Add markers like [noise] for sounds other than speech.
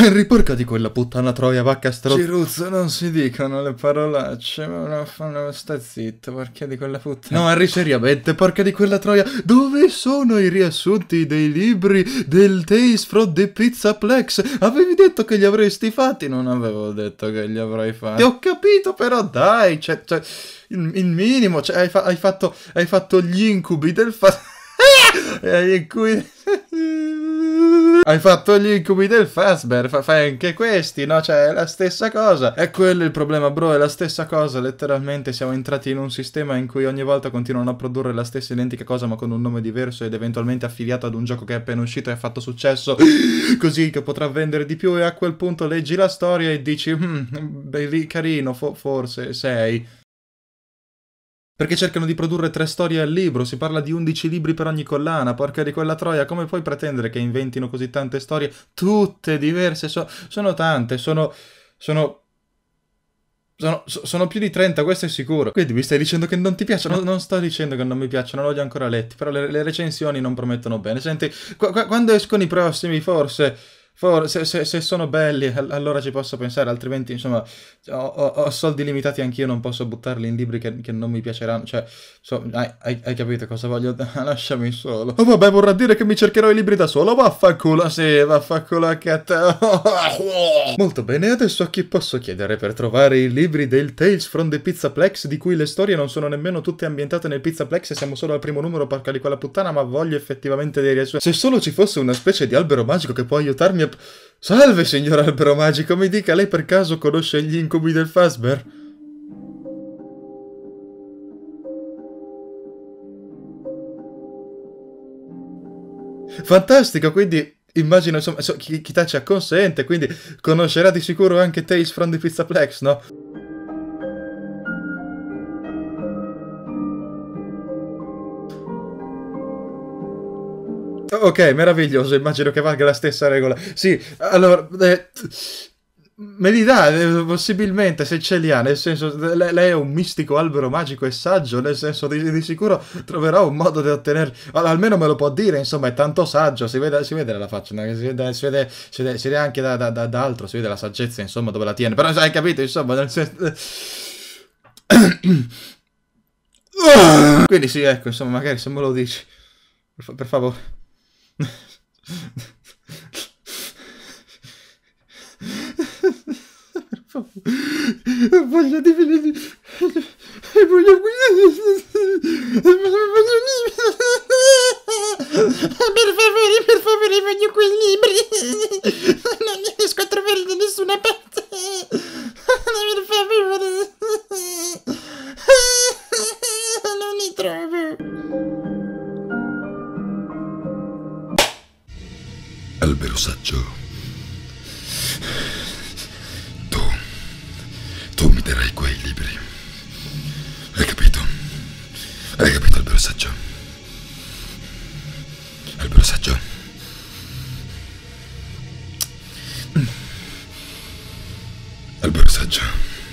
Harry, eh, porca di quella puttana troia, vacca stro... Ciruzzo, non si dicono le parolacce, ma no, no, sta zitto, porca di quella puttana... No, Harry, seriamente, porca di quella troia, dove sono i riassunti dei libri del Taste from the Pizza Plex? Avevi detto che li avresti fatti? Non avevo detto che li avrei fatti. Ho capito, però, dai, cioè, cioè il, il, minimo, cioè, hai, fa hai, fatto, hai fatto gli incubi del fatto... [laughs] Eh, in cui... Hai fatto gli incubi del Fazbear, fa fai anche questi, no? Cioè, è la stessa cosa. È quello il problema, bro, è la stessa cosa. Letteralmente siamo entrati in un sistema in cui ogni volta continuano a produrre la stessa identica cosa, ma con un nome diverso ed eventualmente affiliato ad un gioco che è appena uscito e ha fatto successo, [gasps] così che potrà vendere di più. E a quel punto leggi la storia e dici, hmm, beh, lì carino, fo forse sei. Perché cercano di produrre tre storie al libro, si parla di 11 libri per ogni collana, porca di quella troia, come puoi pretendere che inventino così tante storie, tutte diverse, so, sono tante, sono, sono, sono, sono, più di 30, questo è sicuro. Quindi mi stai dicendo che non ti piacciono? Non, non sto dicendo che non mi piacciono, non li ho ancora letti, però le, le recensioni non promettono bene. Senti, qu- quando escono i prossimi, forse favore, se, se, se, sono belli allora ci posso pensare, altrimenti insomma ho, ho, ho soldi limitati anch'io, non posso buttarli in libri che, che non mi piaceranno, cioè so, hai, hai, hai, capito cosa voglio, [laughs] lasciami solo. Oh vabbè vorrà dire che mi cercherò i libri da solo, vaffanculo, sì, vaffanculo anche a te. [laughs] Molto bene, adesso a chi posso chiedere per trovare i libri del Tales from the Pizza Plex, di cui le storie non sono nemmeno tutte ambientate nel Pizza Plex e siamo solo al primo numero, porca di quella puttana, ma voglio effettivamente dei riassunti. Se solo ci fosse una specie di albero magico che può aiutarmi a dice Salve signor albero magico, mi dica lei per caso conosce gli incubi del Fazbear? Fantastico, quindi immagino insomma, chi, chi, chi ci acconsente, quindi conoscerà di sicuro anche Tales from the Pizza Plex, no? Ok, meraviglioso, immagino che valga la stessa regola. Sì, allora... Eh, me li dà, eh, possibilmente, se ce li ha, nel senso, lei, lei, è un mistico albero magico e saggio, nel senso, di, di sicuro troverò un modo di ottenere, almeno me lo può dire, insomma, è tanto saggio, si vede, si vede dalla faccia, si, vede, si, vede, si, vede, si vede anche da, da, da, da, altro, si vede la saggezza, insomma, dove la tiene, però hai capito, insomma, nel senso... [coughs] [coughs] [coughs] Quindi sì, ecco, insomma, magari se me lo dici, per, per favore voglio divenire e voglio per favore per favore voglio quei libri non li riesco a trovare da nessuna parte Albero saggio, tu, tu mi darai quei libri. Hai capito? Hai capito, albero saggio? Albero saggio? Mm. Albero saggio.